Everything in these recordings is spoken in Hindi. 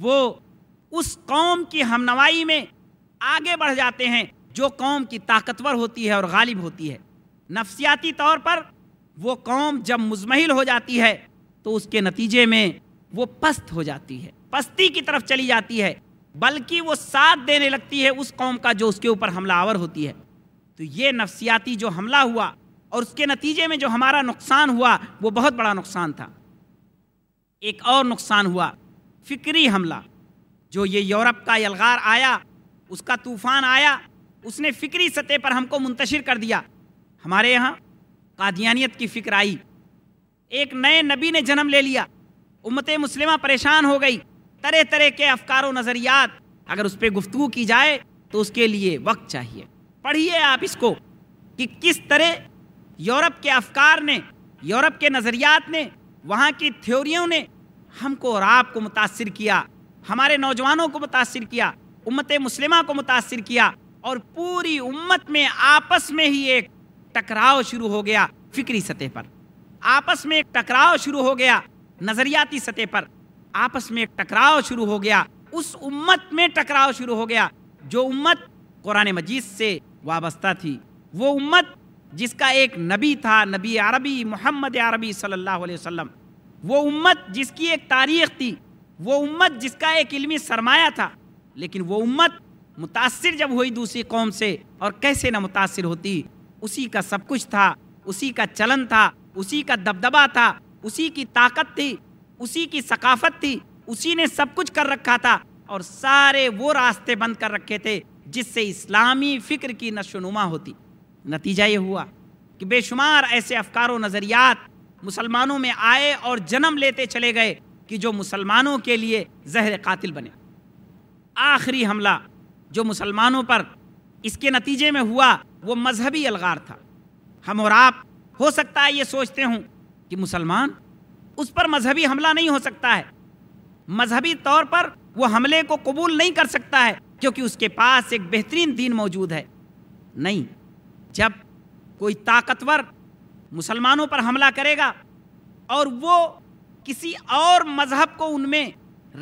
वो उस कौम की हमनवाई में आगे बढ़ जाते हैं जो कौम की ताकतवर होती है और गालिब होती है नफ्सियाती तौर पर वो कौम जब मुजमहिल हो जाती है तो उसके नतीजे में वो पस्त हो जाती है पस्ती की तरफ चली जाती है बल्कि वो साथ देने लगती है उस कौम का जो उसके ऊपर हमला आवर होती है तो ये नफ्सियाती जो हमला हुआ और उसके नतीजे में जो हमारा नुकसान हुआ वो बहुत बड़ा नुकसान था एक और नुकसान हुआ फिक्री हमला जो ये यूरोप का यलगार आया उसका तूफान आया उसने फिक्री सतह पर हमको मुंतशिर कर दिया हमारे यहाँ कादियानियत की फिक्र आई एक नए नबी ने जन्म ले लिया उम्मत मुस्लिमा परेशान हो गई तरह तरह के अफकार व नज़रियात अगर उस पर गुफ्तु की जाए तो उसके लिए वक्त चाहिए पढ़िए आप इसको कि किस तरह यूरोप के अफकार ने यूरोप के नज़रियात ने वहाँ की थ्योरियों ने हमको और आपको मुतासर किया हमारे नौजवानों को मुतासर किया उम्मत मुस्लिमा को मुतासर किया और पूरी उम्मत में आपस में ही एक टकराव शुरू हो गया फिक्री सतह पर आपस में एक टकराव शुरू हो गया नज़रियाती सतह पर आपस में एक टकराव शुरू हो गया उस उम्मत में टकराव शुरू हो गया जो उम्मत कुरान मजीद से वाबस्ता थी वो उम्मत जिसका एक नबी था नबी अरबी मोहम्मद अरबी सल्लल्लाहु अलैहि वसल्लम वो उम्मत जिसकी एक तारीख थी वो उम्मत जिसका एक इल्मी सरमाया था लेकिन वो उम्मत मुतासर जब हुई दूसरी कौम से और कैसे ना मुतासर होती उसी का सब कुछ था उसी का चलन था उसी का दबदबा था उसी की ताकत थी उसी की सकाफत थी उसी ने सब कुछ कर रखा था और सारे वो रास्ते बंद कर रखे थे जिससे इस्लामी फ़िक्र की नशोनुमा होती नतीजा ये हुआ कि बेशुमार ऐसे अफकार व नज़रियात मुसलमानों में आए और जन्म लेते चले गए कि जो मुसलमानों के लिए जहर कातिल बने आखिरी हमला जो मुसलमानों पर इसके नतीजे में हुआ वो मजहबी अलगार था हम और आप हो सकता है ये सोचते हूँ कि मुसलमान उस पर मजहबी हमला नहीं हो सकता है मजहबी तौर पर वो हमले को कबूल नहीं कर सकता है क्योंकि उसके पास एक बेहतरीन दीन मौजूद है नहीं जब कोई ताकतवर मुसलमानों पर हमला करेगा और वो किसी और मजहब को उनमें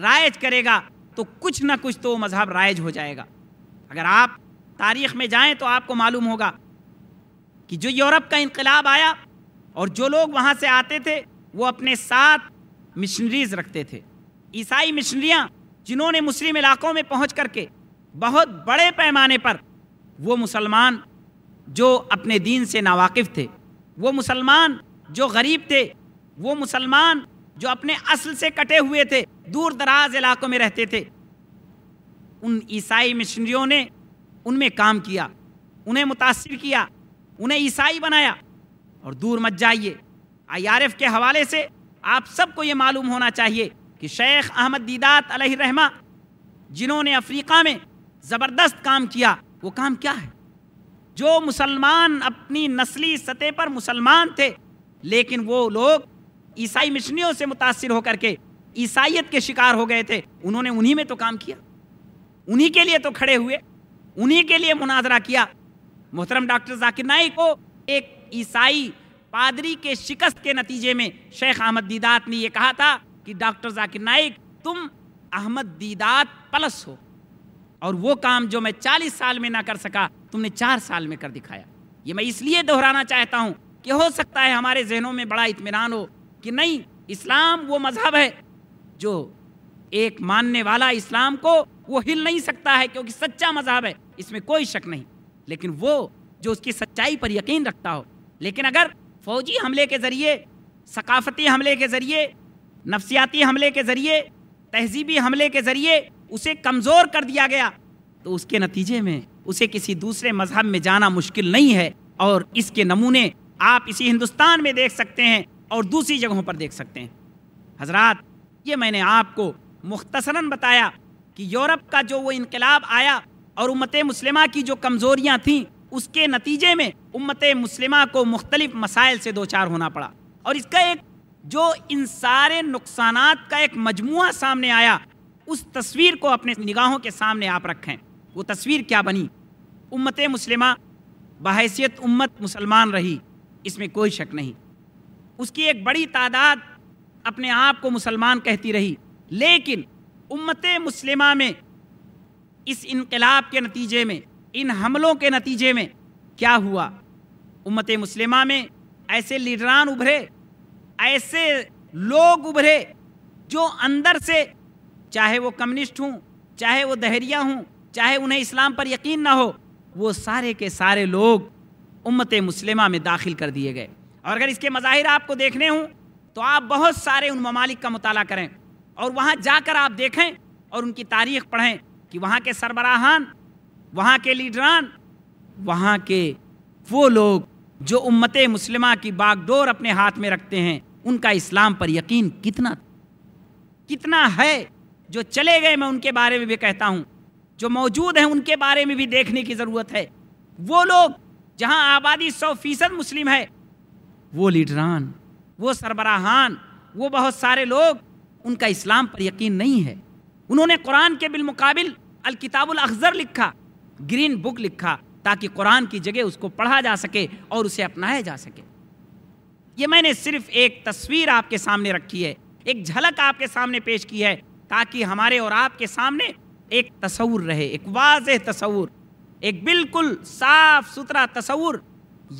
राइज करेगा तो कुछ ना कुछ तो मजहब राइज हो जाएगा अगर आप तारीख में जाएं तो आपको मालूम होगा कि जो यूरोप का इनकलाब आया और जो लोग वहाँ से आते थे वो अपने साथ मिशनरीज रखते थे ईसाई मिशनरियाँ जिन्होंने मुस्लिम इलाकों में पहुँच करके बहुत बड़े पैमाने पर वो मुसलमान जो अपने दीन से नावाकिफ़ थे वो मुसलमान जो गरीब थे वो मुसलमान जो अपने असल से कटे हुए थे दूर दराज इलाकों में रहते थे उन ईसाई मिशनरियों ने उनमें काम किया उन्हें मुतासर किया उन्हें ईसाई बनाया और दूर मत जाइए आई के हवाले से आप सबको ये मालूम होना चाहिए कि शेख अहमद दीदात रहमा जिन्होंने अफ्रीका में ज़बरदस्त काम किया वो काम क्या है जो मुसलमान अपनी नस्ली सतह पर मुसलमान थे लेकिन वो लोग ईसाई मिशनियों से मुतासर होकर के ईसाइत के शिकार हो गए थे उन्होंने उन्हीं में तो काम किया उन्हीं के लिए तो खड़े हुए उन्हीं के लिए मुनाजरा किया मोहतरम डॉक्टर जाकिर नाई को एक ईसाई पादरी के शिकस्त के नतीजे में शेख अहमद दीदात ने यह कहा था कि डॉक्टर जाकिर नाइक तुम अहमद दीदात प्लस हो और वो काम जो मैं चालीस साल में ना कर सका तुमने चार साल में कर दिखाया ये मैं इसलिए दोहराना चाहता हूँ कि हो सकता है हमारे जहनों में बड़ा इतमान हो कि नहीं इस्लाम वो मज़हब है जो एक मानने वाला इस्लाम को वो हिल नहीं सकता है क्योंकि सच्चा मज़हब है इसमें कोई शक नहीं लेकिन वो जो उसकी सच्चाई पर यकीन रखता हो लेकिन अगर फौजी हमले के ज़रिए सकाफती हमले के ज़रिए नफसियाती हमले के ज़रिए तहजीबी हमले के ज़रिए उसे कमज़ोर कर दिया गया तो उसके नतीजे में उसे किसी दूसरे मजहब में जाना मुश्किल नहीं है और इसके नमूने आप इसी हिंदुस्तान में देख सकते हैं और दूसरी जगहों पर देख सकते हैं हजरात ये मैंने आपको मुख्तसरन बताया कि यूरोप का जो वो इनकलाब आया और उम्मत मुस्लिमा की जो कमज़ोरियाँ थीं उसके नतीजे में उम्मत मुस्लिमा को मुख्तलिफ मसाइल से दो चार होना पड़ा और इसका एक जो इन सारे नुकसान का एक मजमु सामने आया उस तस्वीर को अपने निगाहों के सामने आप रखें वो तस्वीर क्या बनी उम्मत मुसलिमा बहसीत उम्मत मुसलमान रही इसमें कोई शक नहीं उसकी एक बड़ी तादाद अपने आप को मुसलमान कहती रही लेकिन उम्मत मुसलिमा में इस इनकलाब के नतीजे में इन हमलों के नतीजे में क्या हुआ उम्मत मुसलिमा में ऐसे लीडरान उभरे ऐसे लोग उभरे जो अंदर से चाहे वो कम्युनिस्ट हों चाहे वो दहरिया हों चाहे उन्हें इस्लाम पर यकीन ना हो वो सारे के सारे लोग उम्मत मुस्लिमा में दाखिल कर दिए गए और अगर इसके मज़ाहिर आपको देखने हों तो आप बहुत सारे उन ममालिक का मताल करें और वहाँ जाकर आप देखें और उनकी तारीख पढ़ें कि वहाँ के सरबराहान वहाँ के लीडरान वहाँ के वो लोग जो उम्मत मुसलिमा की बागडोर अपने हाथ में रखते हैं उनका इस्लाम पर यकीन कितना कितना है जो चले गए मैं उनके बारे में भी कहता हूँ जो मौजूद हैं उनके बारे में भी देखने की ज़रूरत है वो लोग जहाँ आबादी सौ फीसद मुस्लिम है वो लीडरान वो सरबराहान वो बहुत सारे लोग उनका इस्लाम पर यकीन नहीं है उन्होंने कुरान के बिलमुकाबिल अलकिताबुल अखजर लिखा ग्रीन बुक लिखा ताकि कुरान की जगह उसको पढ़ा जा सके और उसे अपनाया जा सके ये मैंने सिर्फ एक तस्वीर आपके सामने रखी है एक झलक आपके सामने पेश की है ताकि हमारे और आपके सामने एक तस्वूर रहे एक वाज तस्वूर एक बिल्कुल साफ सुथरा तस्वूर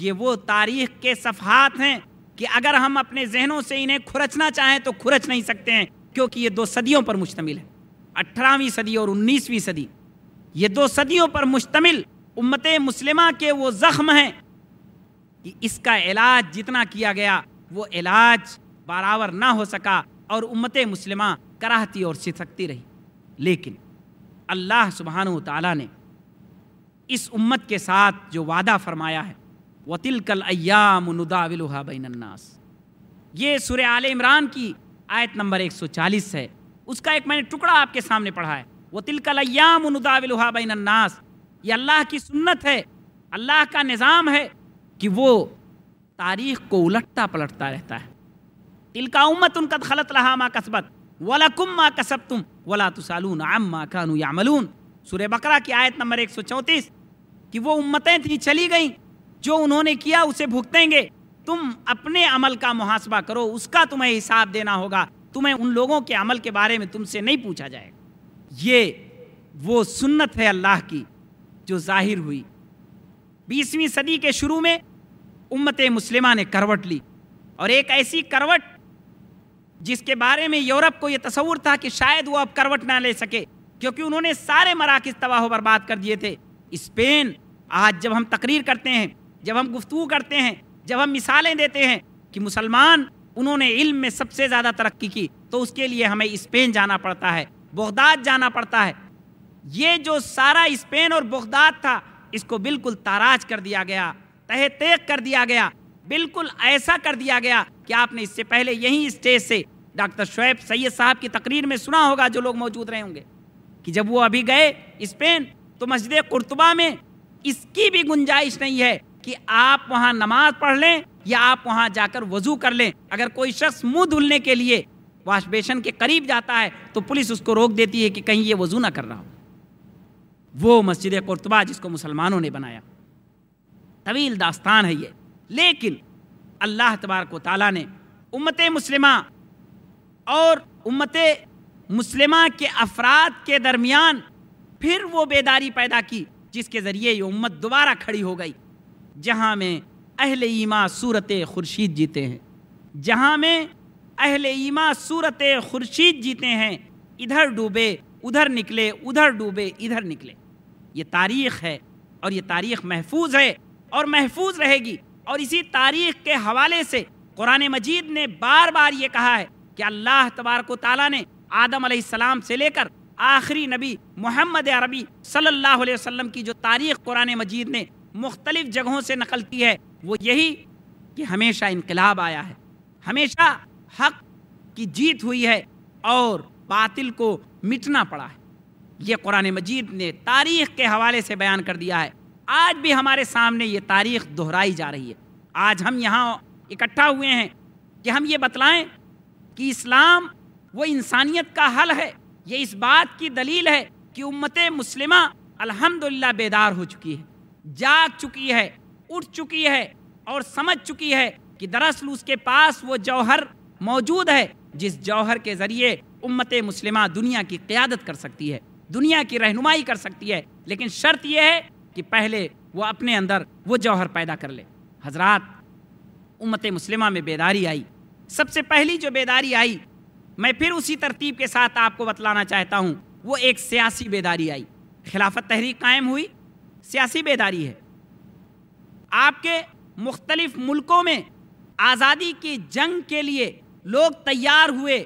ये वो तारीख के सफहत हैं कि अगर हम अपने जहनों से इन्हें खुरचना चाहें तो खुरच नहीं सकते हैं क्योंकि ये दो सदियों पर मुश्तमिल है अठारहवीं सदी और उन्नीसवीं सदी ये दो सदियों पर मुश्तमिल उम्मत मुस्लिमा के वो ज़ख्म हैं कि इसका इलाज जितना किया गया वो इलाज बराबर ना हो सका और उम्मत मुस्लिमा कराहती और सिसकती रही लेकिन अल्लाह सुबहान तला ने इस उम्मत के साथ जो वादा फरमाया है वतिल कल अयाम नदाविलहा बैनन्नास ये सुर आल इमरान की आयत नंबर 140 है उसका एक मैंने टुकड़ा आपके सामने पढ़ा है वतिल कल अयाम बैनन्नास ये अल्लाह की सुन्नत है अल्लाह का निज़ाम है कि वो तारीख को उलटता पलटता रहता है तिल का उम्मत उनका खलत लहा माँ कसबत वला मा कसब तुम वला तुसालून मा कानू यामलून सूर्य बकरा की आयत नंबर एक सौ चौंतीस कि वो उम्मतें थी चली गई जो उन्होंने किया उसे भुगतेंगे तुम अपने अमल का मुहासबा करो उसका तुम्हें हिसाब देना होगा तुम्हें उन लोगों के अमल के बारे में तुमसे नहीं पूछा जाएगा ये वो सुन्नत है अल्लाह की जो जाहिर हुई बीसवीं सदी के शुरू में उम्मत मुस्लिमा ने करवट ली और एक ऐसी करवट जिसके बारे में यूरोप को यह तस्वूर था कि शायद वो अब करवट ना ले सके क्योंकि उन्होंने सारे मराकज तबाह बर्बाद कर दिए थे स्पेन आज जब हम तकरीर करते हैं जब हम गुफ्तु करते हैं जब हम मिसालें देते हैं कि मुसलमान उन्होंने इल्म में सबसे ज़्यादा तरक्की की तो उसके लिए हमें स्पेन जाना पड़ता है बगदाद जाना पड़ता है ये जो सारा स्पेन और बगदाद था इसको बिल्कुल ताराज कर दिया गया तह तेक कर दिया गया बिल्कुल ऐसा कर दिया गया क्या आपने इससे पहले यही स्टेज से डॉक्टर शुएब सैयद साहब की तकरीर में सुना होगा जो लोग मौजूद रहे होंगे कि जब वो अभी गए स्पेन तो मस्जिद कुर्तबा में इसकी भी गुंजाइश नहीं है कि आप वहाँ नमाज पढ़ लें या आप वहाँ जाकर वजू कर लें अगर कोई शख्स मुंह धुलने के लिए वाश बेसन के करीब जाता है तो पुलिस उसको रोक देती है कि कहीं ये वजू ना कर रहा हो वो मस्जिद कुर्तुबा जिसको मुसलमानों ने बनाया तवील दास्तान है ये लेकिन अल्लाह तबारक ताली ने उम्मत मुस्लिमा और उम्मत मुस्लिमा के अफराद के दरमियान फिर वो बेदारी पैदा की जिसके ज़रिए ये उम्मत दोबारा खड़ी हो गई जहाँ में अहल ईमा सूरत खुर्शीद जीते हैं जहाँ में अहल ईमा सूरत खुर्शीद जीते हैं इधर डूबे उधर निकले उधर डूबे इधर निकले ये तारीख़ है और ये तारीख़ महफूज है और महफूज रहेगी और इसी तारीख के हवाले से कुरान मजीद ने बार बार ये कहा है कि अल्लाह तबारक तला ने आदम सलाम से लेकर आखिरी नबी मोहम्मद अरबी सल्लल्लाहु अलैहि वसल्लम की जो तारीख कुरान मजीद ने मुख्तलिफ जगहों से नकल की है वो यही कि हमेशा इनकलाब आया है हमेशा हक की जीत हुई है और बातिल को मिटना पड़ा है ये कुरान मजीद ने तारीख के हवाले से बयान कर दिया है आज भी हमारे सामने ये तारीख दोहराई जा रही है आज हम यहाँ इकट्ठा हुए हैं कि हम ये बतलाएं कि इस्लाम वो इंसानियत का हल है ये इस बात की दलील है कि उम्मत मुस्लिमा अल्हम्दुलिल्लाह बेदार हो चुकी है जाग चुकी है उठ चुकी है और समझ चुकी है कि दरअसल उसके पास वो जौहर मौजूद है जिस जौहर के ज़रिए उम्मत मुस्लिमा दुनिया की क़्यादत कर सकती है दुनिया की रहनुमाई कर सकती है लेकिन शर्त यह है कि पहले वो अपने अंदर वो जौहर पैदा कर ले हजरात उम्मत मुस्लिमा में बेदारी आई सबसे पहली जो बेदारी आई मैं फिर उसी तरतीब के साथ आपको बतलाना चाहता हूँ वो एक सियासी बेदारी आई खिलाफत तहरीक कायम हुई सियासी बेदारी है आपके मुख्तलिफ मुल्कों में आज़ादी की जंग के लिए लोग तैयार हुए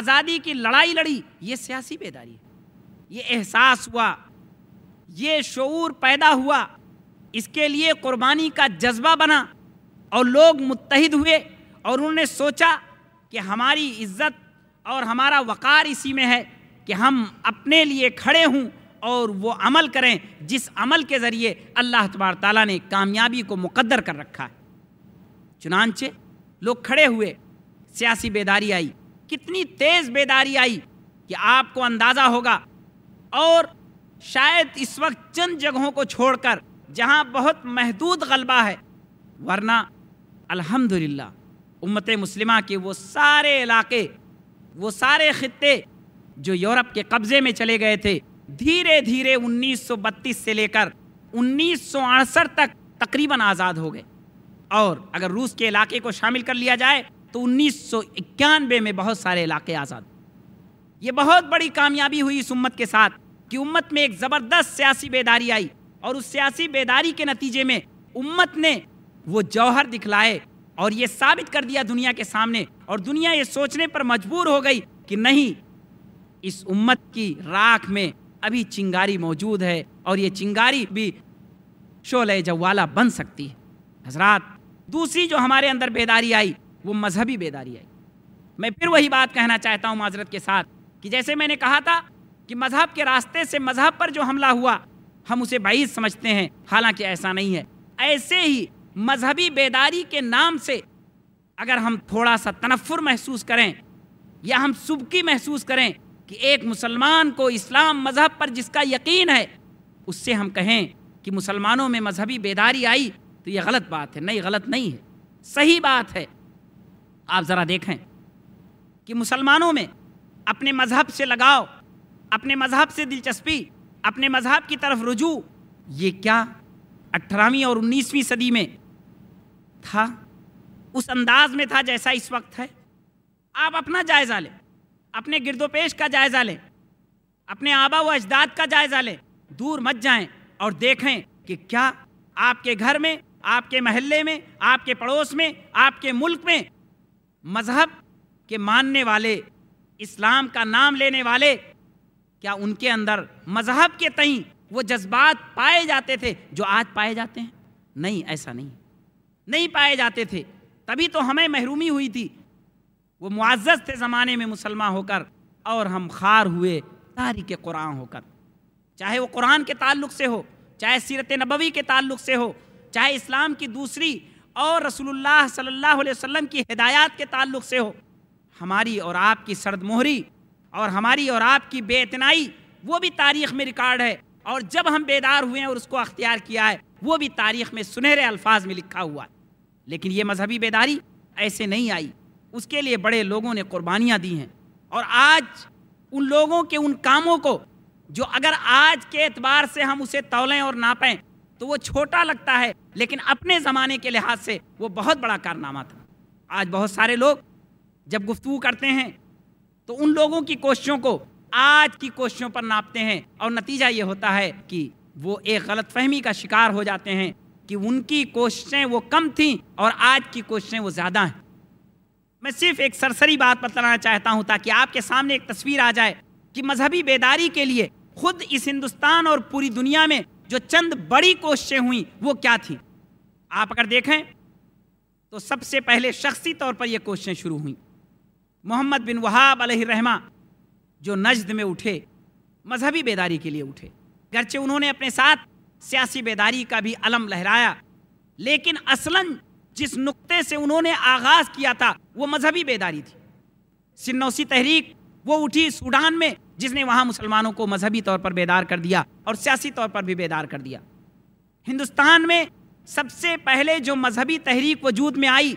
आज़ादी की लड़ाई लड़ी ये सियासी बेदारी है ये एहसास हुआ ये शूर पैदा हुआ इसके लिए कुर्बानी का जज्बा बना और लोग मुतहद हुए और उन्होंने सोचा कि हमारी इज्जत और हमारा वक़ार इसी में है कि हम अपने लिए खड़े हों और वो अमल करें जिस अमल के ज़रिए अल्लाह तबार ताली ने कामयाबी को मुकद्दर कर रखा है चुनानचे लोग खड़े हुए सियासी बेदारी आई कितनी तेज़ बेदारी आई कि आपको अंदाज़ा होगा और शायद इस वक्त चंद जगहों को छोड़कर जहाँ बहुत महदूद गलबा है वरना अल्हम्दुलिल्लाह उम्मत मुस्लिमा के वो सारे इलाके वो सारे ख़त्े जो यूरोप के कब्ज़े में चले गए थे धीरे धीरे 1932 से लेकर उन्नीस तक तकरीबन आज़ाद हो गए और अगर रूस के इलाके को शामिल कर लिया जाए तो उन्नीस में बहुत सारे इलाके आज़ाद ये बहुत बड़ी कामयाबी हुई इस उम्मत के साथ कि उम्मत में एक ज़बरदस्त सियासी बेदारी आई और उस सियासी बेदारी के नतीजे में उम्मत ने वो जौहर दिखलाए और ये साबित कर दिया दुनिया के सामने और दुनिया ये सोचने पर मजबूर हो गई कि नहीं इस उम्मत की राख में अभी चिंगारी मौजूद है और ये चिंगारी भी शोले जवाला बन सकती है हजरात दूसरी जो हमारे अंदर बेदारी आई वो मजहबी बेदारी आई मैं फिर वही बात कहना चाहता हूँ माजरत के साथ कि जैसे मैंने कहा था कि मजहब के रास्ते से मजहब पर जो हमला हुआ हम उसे बाईस समझते हैं हालांकि ऐसा नहीं है ऐसे ही मजहबी बेदारी के नाम से अगर हम थोड़ा सा तनफुर महसूस करें या हम सुबकी महसूस करें कि एक मुसलमान को इस्लाम मजहब पर जिसका यकीन है उससे हम कहें कि मुसलमानों में मजहबी बेदारी आई तो यह गलत बात है नहीं गलत नहीं है सही बात है आप ज़रा देखें कि मुसलमानों में अपने मजहब से लगाव अपने मजहब से दिलचस्पी अपने मजहब की तरफ रुजू ये क्या अठारहवीं और उन्नीसवीं सदी में था उस अंदाज में था जैसा इस वक्त है आप अपना जायज़ा लें अपने गिरदोपेश का जायज़ा लें अपने आबा व अजदाद का जायज़ा लें दूर मत जाएं और देखें कि क्या आपके घर में आपके महल्ले में आपके पड़ोस में आपके मुल्क में मज़हब के मानने वाले इस्लाम का नाम लेने वाले क्या उनके अंदर मजहब के तई वो जज्बात पाए जाते थे जो आज पाए जाते हैं नहीं ऐसा नहीं नहीं पाए जाते थे तभी तो हमें महरूमी हुई थी वो मुआजत थे ज़माने में मुसलमान होकर और हम खार हुए तारीख कुरान होकर चाहे वो कुरान के ताल्लुक से हो चाहे सीरत नबवी के ताल्लुक से हो चाहे इस्लाम की दूसरी और रसूलुल्लाह सल्लल्लाहु अलैहि वसल्लम की हिदायत के ताल्लुक से हो हमारी और आपकी सर्द मोहरी और हमारी और आपकी बेतनाई वो भी तारीख में रिकॉर्ड है और जब हम बेदार हुए हैं और उसको अख्तियार किया है वो भी तारीख में सुनहरे अल्फाज में लिखा हुआ है लेकिन ये मजहबी बेदारी ऐसे नहीं आई उसके लिए बड़े लोगों ने कुर्बानियाँ दी हैं और आज उन लोगों के उन कामों को जो अगर आज के एतबार से हम उसे तोलें और नापें तो वो छोटा लगता है लेकिन अपने ज़माने के लिहाज से वो बहुत बड़ा कारनामा था आज बहुत सारे लोग जब गुफ्तु करते हैं तो उन लोगों की कोशिशों को आज की कोशिशों पर नापते हैं और नतीजा ये होता है कि वो एक गलत फहमी का शिकार हो जाते हैं कि उनकी कोशिशें वो कम थीं और आज की कोशिशें वो ज़्यादा हैं मैं सिर्फ एक सरसरी बात बताना चाहता हूँ ताकि आपके सामने एक तस्वीर आ जाए कि मजहबी बेदारी के लिए खुद इस हिंदुस्तान और पूरी दुनिया में जो चंद बड़ी कोशिशें हुई वो क्या थी आप अगर देखें तो सबसे पहले शख्सी तौर पर यह कोशिशें शुरू हुई मोहम्मद बिन वहाब रहमा जो नजद में उठे मजहबी बेदारी के लिए उठे गर्चे उन्होंने अपने साथ सियासी बेदारी का भी अलम लहराया लेकिन असलन जिस नुक्ते से उन्होंने आगाज किया था वो मजहबी बेदारी थी सिन्नौसी तहरीक वो उठी सूडान में जिसने वहाँ मुसलमानों को मजहबी तौर पर बेदार कर दिया और सियासी तौर पर भी बेदार कर दिया हिंदुस्तान में सबसे पहले जो मजहबी तहरीक वजूद में आई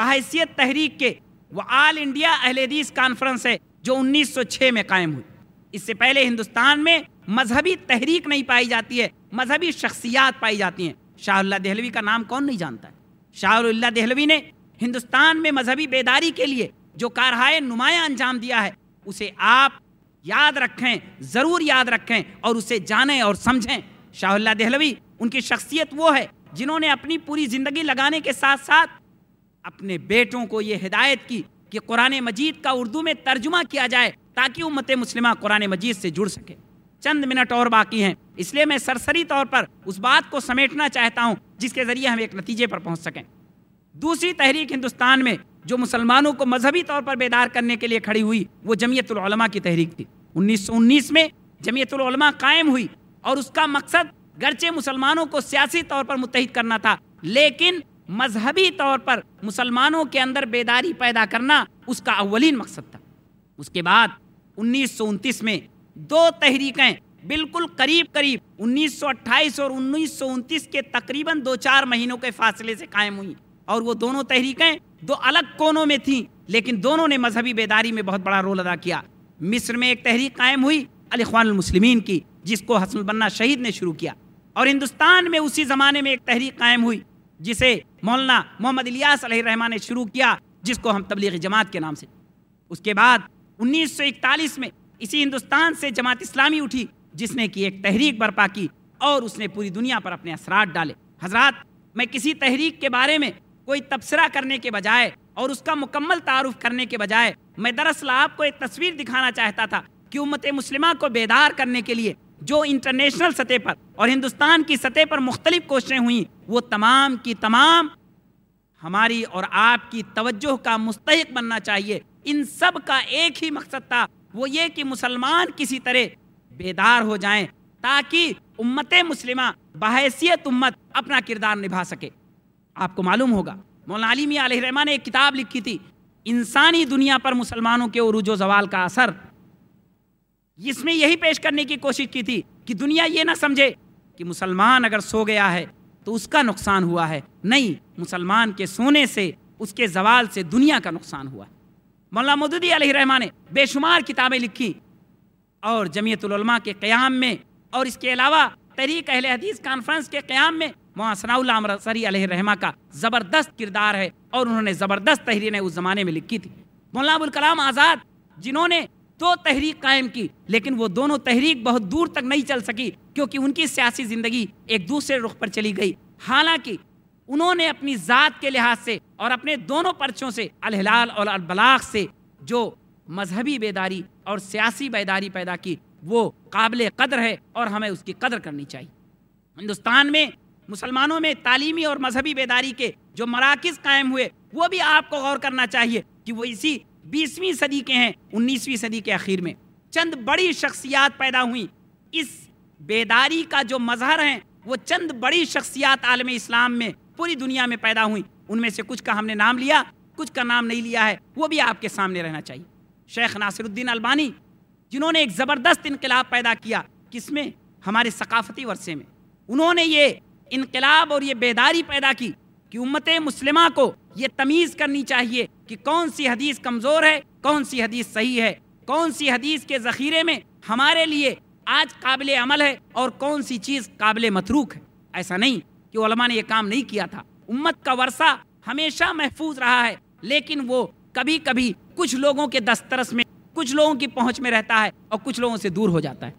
बहसीत तहरीक के वो ऑल इंडिया अहलेदीस कॉन्फ्रेंस है जो 1906 में कायम हुई इससे पहले हिंदुस्तान में मजहबी तहरीक नहीं पाई जाती है मजहबी शख्सियात पाई जाती हैं शाहुल्ला दहलवी का नाम कौन नहीं जानता है शाहुल्ला दहलवी ने हिंदुस्तान में मजहबी बेदारी के लिए जो कारहाय नुमाया अंजाम दिया है उसे आप याद रखें ज़रूर याद रखें और उसे जाने और समझें शाहुल्ला दहलवी उनकी शख्सियत वो है जिन्होंने अपनी पूरी ज़िंदगी लगाने के साथ साथ अपने बेटों को ये हिदायत की कि कुरान मजीद का उर्दू में तर्जुमा किया जाए ताकि उम्मत मुस्लिमा कुरान मजीद से जुड़ सके चंद मिनट और बाकी हैं इसलिए मैं सरसरी तौर पर उस बात को समेटना चाहता हूं जिसके ज़रिए हम एक नतीजे पर पहुंच सकें दूसरी तहरीक हिंदुस्तान में जो मुसलमानों को मजहबी तौर पर बेदार करने के लिए खड़ी हुई वो जमीयतलमा की तहरीक थी 1919 में जमीयतलमा कायम हुई और उसका मकसद गरचे मुसलमानों को सियासी तौर पर मुतहद करना था लेकिन मजहबी तौर पर मुसलमानों के अंदर बेदारी पैदा करना उसका अव्वलिन मकसद था उसके बाद उन्नीस में दो तहरीकें बिल्कुल करीब करीब 1928 और उन्नीस के तकरीबन दो चार महीनों के फासले से कायम हुई और वो दोनों तहरीकें दो अलग कोनों में थीं लेकिन दोनों ने मजहबी बेदारी में बहुत बड़ा रोल अदा किया मिस्र में एक तहरीक कायम हुई अलखानमसलिमिन की जिसको हसन बन्ना शहीद ने शुरू किया और हिंदुस्तान में उसी ज़माने में एक तहरीक कायम हुई जिसे मौलाना मोहम्मद इलियास रहमान ने शुरू किया जिसको हम तबलीग जमात के नाम से उसके बाद 1941 में इसी हिंदुस्तान से जमात इस्लामी उठी जिसने की एक तहरीक बर्पा की और उसने पूरी दुनिया पर अपने असरात डाले हजरात मैं किसी तहरीक के बारे में कोई तबसरा करने के बजाय और उसका मुकम्मल तारुफ करने के बजाय मैं दरअसल आपको एक तस्वीर दिखाना चाहता था कि उम्मत मुस्लिमा को बेदार करने के लिए जो इंटरनेशनल सतह पर और हिंदुस्तान की सतह पर मुख्तलिफ कोशिशें हुई वो तमाम की तमाम हमारी और आपकी तवज्जो का मुस्तक बनना चाहिए इन सब का एक ही मकसद था वो ये कि मुसलमान किसी तरह बेदार हो जाएं ताकि उम्मत मुस्लिमा बहसीत उम्मत अपना किरदार निभा सके आपको मालूम होगा मौलाना अली मियाँ ने एक किताब लिखी थी इंसानी दुनिया पर मुसलमानों के उरूज जवाल का असर इसमें यही पेश करने की कोशिश की थी कि दुनिया ये ना समझे कि मुसलमान अगर सो गया है तो उसका नुकसान हुआ है नहीं मुसलमान के सोने से उसके जवाल से दुनिया का नुकसान हुआ है मौला मददी रहमा ने बेशुमार किताबें लिखी और जमीयतलमा के क़्याम में और इसके अलावा तहरीक अहल हदीस कॉन्फ्रेंस के क़्याम में मौसनासरी रहमा का ज़बरदस्त किरदार है और उन्होंने ज़बरदस्त तहरीरें उस ज़माने में लिखी थी मौला अबुल कलाम आज़ाद जिन्होंने दो तहरीक कायम की लेकिन वो दोनों तहरीक बहुत दूर तक नहीं चल सकी क्योंकि उनकी सियासी ज़िंदगी एक दूसरे रुख पर चली गई हालांकि उन्होंने अपनी ज़ात के लिहाज से और अपने दोनों पर्चों से अलहलाल और अलबलाख से जो मजहबी बेदारी और सियासी बेदारी पैदा की वो काबिल कदर है और हमें उसकी कदर करनी चाहिए हिंदुस्तान में मुसलमानों में तालीमी और मजहबी बेदारी के जो मराकज़ कायम हुए वो भी आपको गौर करना चाहिए कि वो इसी बीसवीं सदी के हैं उन्नीसवीं सदी के आखिर में चंद बड़ी शख्सियात पैदा हुई इस बेदारी का जो मजहर है वो चंद बड़ी शख्सियात आलम इस्लाम में पूरी दुनिया में पैदा हुई उनमें से कुछ का हमने नाम लिया कुछ का नाम नहीं लिया है वो भी आपके सामने रहना चाहिए शेख नासिरुद्दीन अलबानी जिन्होंने एक ज़बरदस्त इनकलाब पैदा किया किसमें हमारे सकाफती वर्षे में उन्होंने ये इनकलाब और ये बेदारी पैदा की कि उम्मत मुस्लिमा को ये तमीज़ करनी चाहिए कि कौन सी हदीस कमज़ोर है कौन सी हदीस सही है कौन सी हदीस के ज़ख़ीरे में हमारे लिए आज काबिल अमल है और कौन सी चीज़ काबिल मतरूक है ऐसा नहीं कि उलमा ने यह काम नहीं किया था उम्मत का वर्षा हमेशा महफूज रहा है लेकिन वो कभी कभी कुछ लोगों के दस्तरस में कुछ लोगों की पहुंच में रहता है और कुछ लोगों से दूर हो जाता है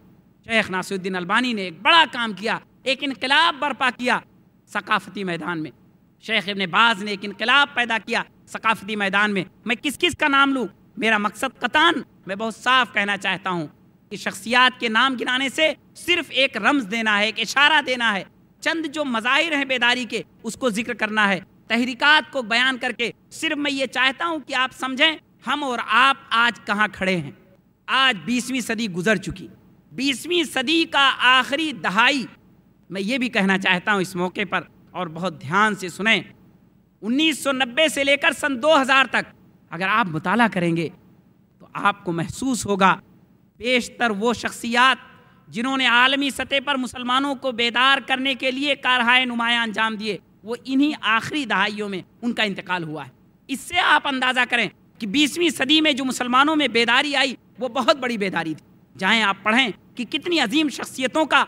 शेख नासुद्दीन अलबानी ने एक बड़ा काम किया एक इनकलाब बर्पा किया सकाफती मैदान में शेख इबन बाज ने एक इनकलाब पैदा किया सकाफती मैदान में मैं किस किस का नाम लूँ मेरा मकसद कतान मैं बहुत साफ कहना चाहता हूँ कि शख्सियात के नाम गिनाने से सिर्फ एक रम्ज देना है एक इशारा देना है चंद जो मज़ाहिर हैं बेदारी के उसको जिक्र करना है तहरीकात को बयान करके सिर्फ मैं ये चाहता हूँ कि आप समझें हम और आप आज कहाँ खड़े हैं आज बीसवीं सदी गुजर चुकी बीसवीं सदी का आखिरी दहाई मैं ये भी कहना चाहता हूँ इस मौके पर और बहुत ध्यान से सुने 1990 से लेकर सन 2000 तक अगर आप मुताला करेंगे तो आपको महसूस होगा बेशतर वो शख्सियात जिन्होंने आलमी सतह पर मुसलमानों को बेदार करने के लिए कारहाय नुमाया अंजाम दिए वो इन्हीं आखिरी दहाइयों में उनका इंतकाल हुआ है इससे आप अंदाज़ा करें कि बीसवीं सदी में जो मुसलमानों में बेदारी आई वो बहुत बड़ी बेदारी थी जाएँ आप पढ़ें कि कितनी अजीम शख्सियतों का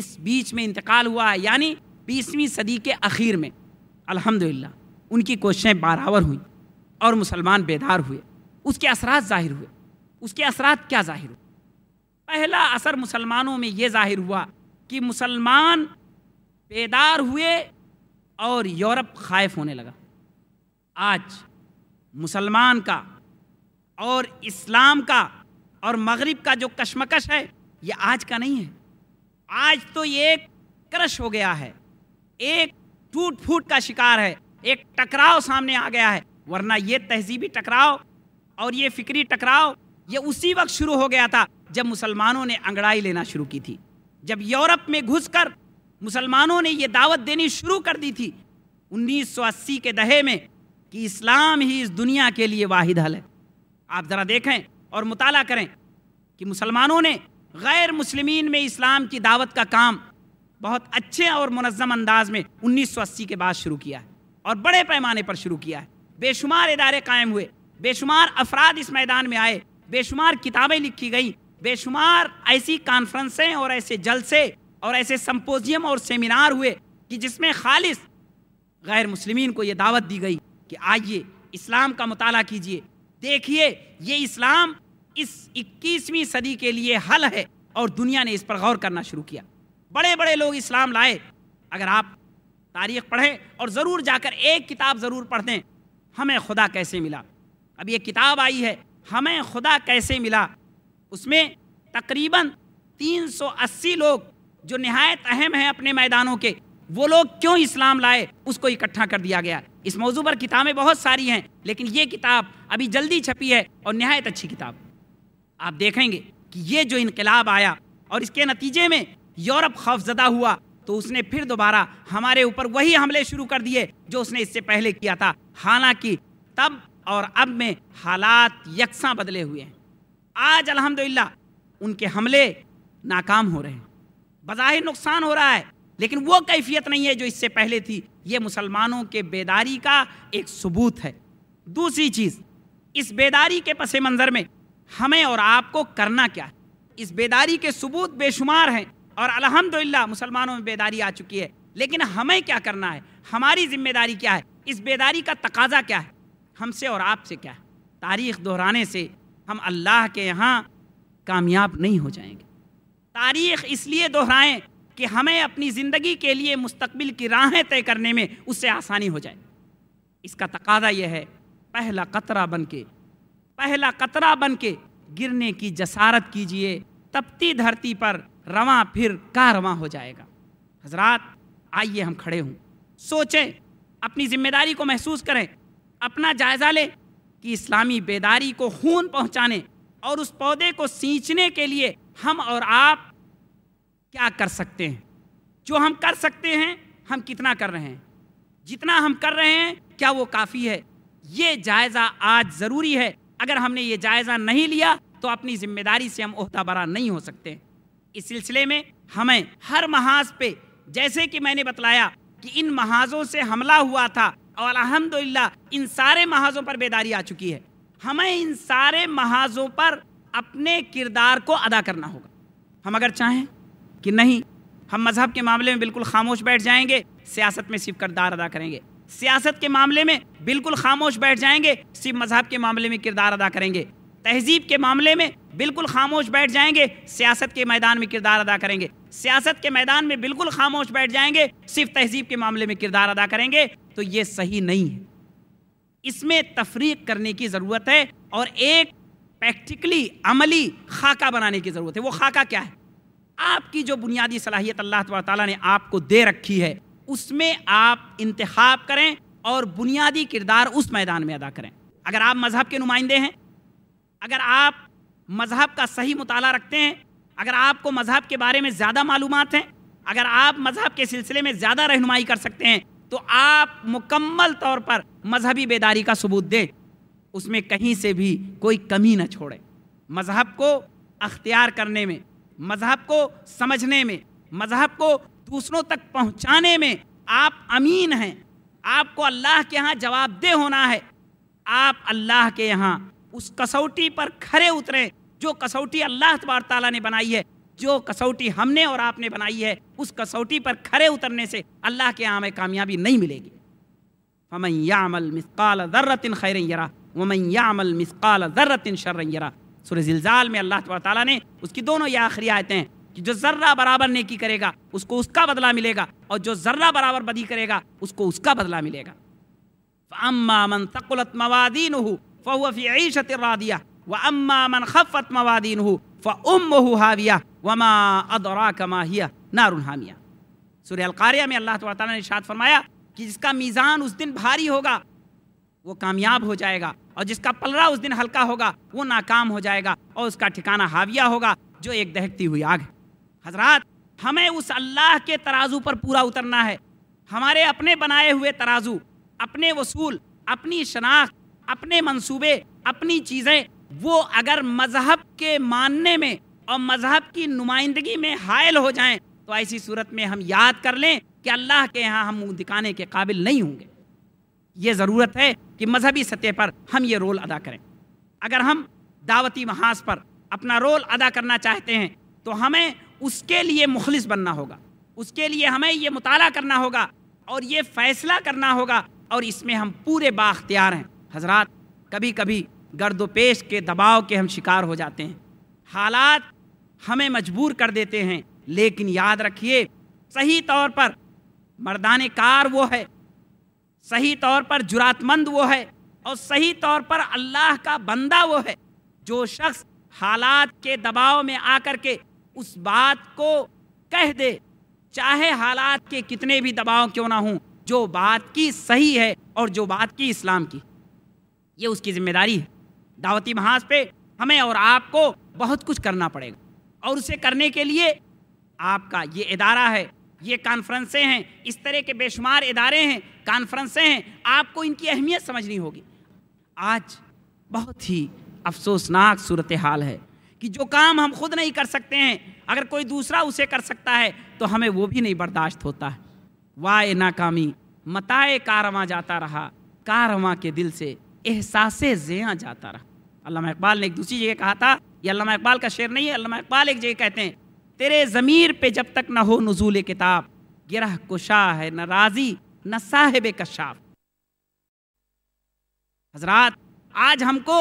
इस बीच में इंतकाल हुआ है यानी बीसवीं सदी के अखीर में अल्हम्दुलिल्लाह उनकी कोशिशें बारावर हुई और मुसलमान बेदार हुए उसके असरात ज़ाहिर हुए उसके असरात क्या ज़ाहिर हुए पहला असर मुसलमानों में ये ज़ाहिर हुआ कि मुसलमान बेदार हुए और यूरोप खाइफ होने लगा आज मुसलमान का और इस्लाम का और मगरिब का जो कशमकश है ये आज का नहीं है आज तो ये क्रश हो गया है एक टूट फूट का शिकार है एक टकराव सामने आ गया है वरना ये तहजीबी टकराव और ये फिक्री टकराव ये उसी वक्त शुरू हो गया था जब मुसलमानों ने अंगड़ाई लेना शुरू की थी जब यूरोप में घुसकर मुसलमानों ने ये दावत देनी शुरू कर दी थी 1980 के दहे में कि इस्लाम ही इस दुनिया के लिए वाहिद हल है आप ज़रा देखें और मुताला करें कि मुसलमानों ने गैर मुस्लिमीन में इस्लाम की दावत का काम बहुत अच्छे और मनज़म अंदाज में अस्सी के बाद शुरू किया है और बड़े पैमाने पर शुरू किया है बेशुमार इदारे कायम हुए बेशुमार अफराद इस मैदान में आए बेशुमार किताबें लिखी गई बेशुमार ऐसी कॉन्फ्रेंसें और ऐसे जलसे और ऐसे सम्पोजियम और सेमिनार हुए कि जिसमें खालिश गैर मुस्लिमीन को ये दावत दी गई कि आइए इस्लाम का मताल कीजिए देखिए ये इस्लाम इस 21वीं सदी के लिए हल है और दुनिया ने इस पर गौर करना शुरू किया बड़े बड़े लोग इस्लाम लाए अगर आप तारीख पढ़ें और ज़रूर जाकर एक किताब ज़रूर पढ़ दें हमें खुदा कैसे मिला अब ये किताब आई है हमें खुदा कैसे मिला उसमें तकरीबन 380 लोग जो नहायत अहम हैं अपने मैदानों के वो लोग क्यों इस्लाम लाए उसको इकट्ठा कर दिया गया इस मौजू पर किताबें बहुत सारी हैं लेकिन ये किताब अभी जल्दी छपी है और नहायत अच्छी किताब आप देखेंगे कि ये जो इनकलाब आया और इसके नतीजे में यूरोप खौफजदा हुआ तो उसने फिर दोबारा हमारे ऊपर वही हमले शुरू कर दिए जो उसने इससे पहले किया था हालांकि तब और अब में हालात यकसा बदले हुए हैं आज अल्हम्दुलिल्लाह उनके हमले नाकाम हो रहे हैं बज़ाहिर नुकसान हो रहा है लेकिन वो कैफियत नहीं है जो इससे पहले थी ये मुसलमानों के बेदारी का एक सबूत है दूसरी चीज़ इस बेदारी के पसे मंज़र में हमें और आपको करना क्या है इस बेदारी के सबूत बेशुमार हैं और अलहमदिल्ला मुसलमानों में बेदारी आ चुकी है लेकिन हमें क्या करना है हमारी जिम्मेदारी क्या है इस बेदारी का तकाजा क्या है हमसे और आपसे क्या है तारीख दोहराने से हम अल्लाह के यहाँ कामयाब नहीं हो जाएंगे तारीख इसलिए दोहराएं कि हमें अपनी ज़िंदगी के लिए मुस्तबिल की राहें तय करने में उससे आसानी हो जाए इसका तकाजा यह है पहला कतरा बन के पहला कतरा बन के गिरने की जसारत कीजिए तपती धरती पर रवा फिर का रवा हो जाएगा हजरात आइए हम खड़े हों सोचें अपनी जिम्मेदारी को महसूस करें अपना जायज़ा लें कि इस्लामी बेदारी को खून पहुंचाने और उस पौधे को सींचने के लिए हम और आप क्या कर सकते हैं जो हम कर सकते हैं हम कितना कर रहे हैं जितना हम कर रहे हैं क्या वो काफ़ी है ये जायज़ा आज ज़रूरी है अगर हमने ये जायज़ा नहीं लिया तो अपनी जिम्मेदारी से हम ओहदा बरा नहीं हो सकते इस सिलसिले में हमें हर महाज पे जैसे कि मैंने बतलाया कि इन महाजों से हमला हुआ था और अलहमदिल्ला इन सारे महाजों पर बेदारी आ चुकी है हमें इन सारे महाजों पर अपने किरदार को अदा करना होगा हम अगर चाहें कि नहीं हम मज़हब के मामले में बिल्कुल खामोश बैठ जाएंगे सियासत में सिर्फ किरदार अदा करेंगे सियासत के मामले में बिल्कुल खामोश बैठ जाएंगे सिर्फ मज़हब के मामले में किरदार अदा करेंगे तहजीब के मामले में बिल्कुल खामोश बैठ जाएंगे सियासत के मैदान में किरदार अदा करेंगे सियासत के मैदान में बिल्कुल खामोश बैठ जाएंगे सिर्फ तहजीब के मामले में किरदार अदा करेंगे तो ये सही नहीं है इसमें तफरीक करने की ज़रूरत है और एक प्रैक्टिकली अमली खाका बनाने की ज़रूरत है वो खाका क्या है आपकी जो बुनियादी सलाहियत अल्लाह ताला ने आपको दे रखी है उसमें आप इंतखब करें और बुनियादी किरदार उस मैदान में अदा करें अगर आप मज़हब के नुमाइंदे हैं अगर आप मज़हब का सही मुताला रखते हैं अगर आपको मज़हब के बारे में ज़्यादा मालूम हैं अगर आप मज़हब के सिलसिले में ज़्यादा रहनुमाई कर सकते हैं तो आप मुकम्मल तौर पर मजहबी बेदारी का सबूत दें उसमें कहीं से भी कोई कमी न छोड़े मज़हब को अख्तियार करने में मज़हब को समझने में मज़हब को दूसरों तक पहुंचाने में आप अमीन हैं आपको अल्लाह के यहाँ जवाबदेह होना है आप अल्लाह के यहाँ उस कसौटी पर खरे उतरे जो कसौटी अल्लाह तबार ताला ने बनाई है जो कसौटी हमने और आपने बनाई है उस कसौटी पर खरे उतरने से अल्लाह के यहाँ हमें कामयाबी नहीं मिलेगी हमन यामल मिसकाल दर्रतिन खैर यरा वमन यामल मिसकाल दर्रतिन शर यरा सुर जिलजाल में अल्लाह तबार ताला ने उसकी दोनों ये आखिरी आयतें हैं कि जो जर्रा बराबर नेकी करेगा उसको उसका बदला मिलेगा और जो जर्रा बराबर बदी करेगा उसको उसका बदला मिलेगा अम्मा मन तकुलत मवादीन फ़हुआ फ़ी ईशत रादिया व अम्मा मन खफ़त मवादीन हो फ़ुम हाविया वमा अदरा कमा हिया नारुन हामिया सूर्य अलकारिया में अल्लाह तबारा ने इशाद फरमाया कि जिसका मीज़ान उस दिन भारी होगा वो कामयाब हो जाएगा और जिसका पलड़ा उस दिन हल्का होगा वो नाकाम हो जाएगा और उसका ठिकाना हाविया होगा जो एक दहकती हुई आग है हजरात हमें उस अल्लाह के तराजू पर पूरा उतरना है हमारे अपने बनाए हुए तराजू अपने वसूल अपनी शनाख्त अपने मंसूबे अपनी चीज़ें वो अगर मजहब के मानने में और मजहब की नुमाइंदगी में हायल हो जाएं तो ऐसी सूरत में हम याद कर लें कि अल्लाह के यहाँ हम मुंह दिखाने के काबिल नहीं होंगे ये ज़रूरत है कि मजहबी सतह पर हम ये रोल अदा करें अगर हम दावती महाज पर अपना रोल अदा करना चाहते हैं तो हमें उसके लिए मुखलिस बनना होगा उसके लिए हमें ये मुताला करना होगा और ये फैसला करना होगा और इसमें हम पूरे बाख्तियार हैं हजरत कभी कभी गर्द पेश के दबाव के हम शिकार हो जाते हैं हालात हमें मजबूर कर देते हैं लेकिन याद रखिए सही तौर पर मर्दान कार वो है सही तौर पर जुरातमंद वो है और सही तौर पर अल्लाह का बंदा वो है जो शख्स हालात के दबाव में आकर के उस बात को कह दे चाहे हालात के कितने भी दबाव क्यों ना हों जो बात की सही है और जो बात की इस्लाम की ये उसकी जिम्मेदारी है दावती महाज पे हमें और आपको बहुत कुछ करना पड़ेगा और उसे करने के लिए आपका ये इदारा है ये कॉन्फ्रेंसें हैं इस तरह के बेशुमार इदारे हैं कॉन्फ्रेंसें हैं आपको इनकी अहमियत समझनी होगी आज बहुत ही अफसोसनाक सूरत हाल है कि जो काम हम खुद नहीं कर सकते हैं अगर कोई दूसरा उसे कर सकता है तो हमें वो भी नहीं बर्दाश्त होता है वाय नाकामी मताए कारवा जाता रहा कारवा के दिल से एहसास जया जाता रहा अल्लाह इकबाल ने एक दूसरी जगह कहा था ये अल्लाह इकबाल का शेर नहीं है अल्लाह इकबाल एक जगह कहते हैं तेरे ज़मीर पे जब तक ना हो नजूल किताब गिरह कुशा है न राजी न साहेब कशाफ हजरात आज हमको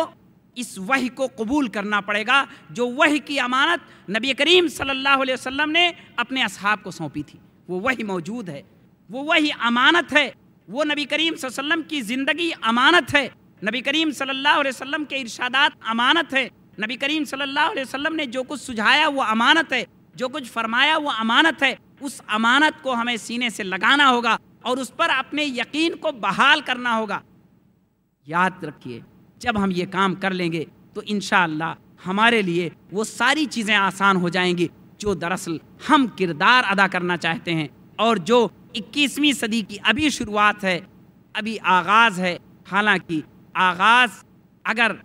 इस वही को कबूल करना पड़ेगा जो वही की अमानत नबी करीम सल्लल्लाहु अलैहि वसल्लम ने अपने असहाब को सौंपी थी वो वही मौजूद है वो वही अमानत है वो नबी करीम वसल्लम की ज़िंदगी अमानत है नबी करीम सल्लल्लाहु अलैहि वसल्लम के इरशादात अमानत है नबी करीम सल्लल्लाहु अलैहि वसल्लम ने जो कुछ सुझाया वो अमानत है जो कुछ फरमाया वो अमानत है उस अमानत को हमें सीने से लगाना होगा और उस पर अपने यकीन को बहाल करना होगा याद रखिए जब हम ये काम कर लेंगे तो इन हमारे लिए वो सारी चीज़ें आसान हो जाएंगी जो दरअसल हम किरदार अदा करना चाहते हैं और जो 21वीं सदी की अभी शुरुआत है अभी आगाज़ है हालांकि आगाज अगर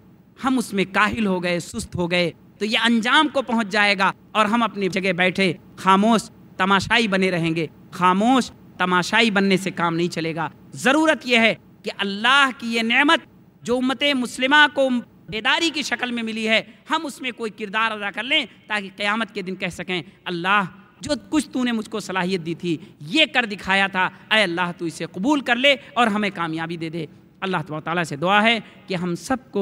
हम उसमें काहिल हो गए सुस्त हो गए तो ये अंजाम को पहुंच जाएगा और हम अपनी जगह बैठे खामोश तमाशाई बने रहेंगे खामोश तमाशाई बनने से काम नहीं चलेगा ज़रूरत यह है कि अल्लाह की ये नेमत जो उम्मत मुस्लिमा को बेदारी की शक्ल में मिली है हम उसमें कोई किरदार अदा कर लें ताकि क़्यामत के दिन कह सकें अल्लाह जो कुछ तूने मुझको सलाहियत दी थी ये कर दिखाया था अय अल्लाह तू इसे कबूल कर ले और हमें कामयाबी दे दे अल्लाह तबारा से दुआ है कि हम सबको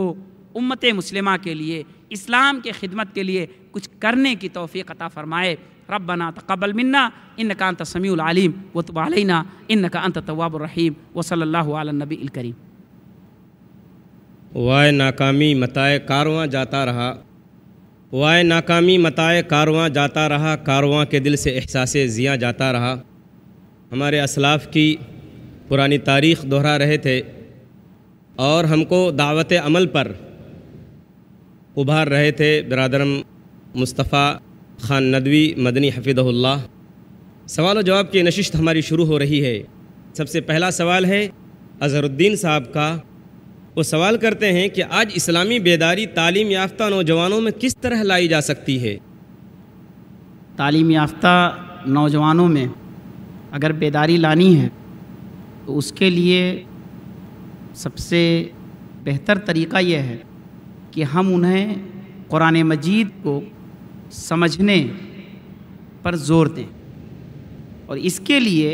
उम्मत मुस्लिमा के लिए इस्लाम के खिदमत के लिए कुछ करने की तोफ़ी अता फ़रमाए रबना तकबल मन्ना इन का अंत समीम व तबालना इन का अंत तवाबरहीम व सल्ला नबी करीम वाय नाकामी मताए कारवा जाता रहा वाय नाकामी मताए कारवा जाता रहा कारवा के दिल से एहसास ज़ियाँ जाता रहा हमारे असलाफ़ की पुरानी तारीख़ दोहरा रहे थे और हमको दावत अमल पर उभार रहे थे बरदरम मुस्तफ़ा ख़ान नदवी मदनी हफीदुल्ल सवाल जवाब की नशिश हमारी शुरू हो रही है सबसे पहला सवाल है अज़हरुद्दीन साहब का वो सवाल करते हैं कि आज इस्लामी बेदारी तालीम याफ्ता नौजवानों में किस तरह लाई जा सकती है तालीम याफ्ता नौजवानों में अगर बेदारी लानी है तो उसके लिए सबसे बेहतर तरीका यह है कि हम उन्हें कुरान मजीद को समझने पर जोर दें और इसके लिए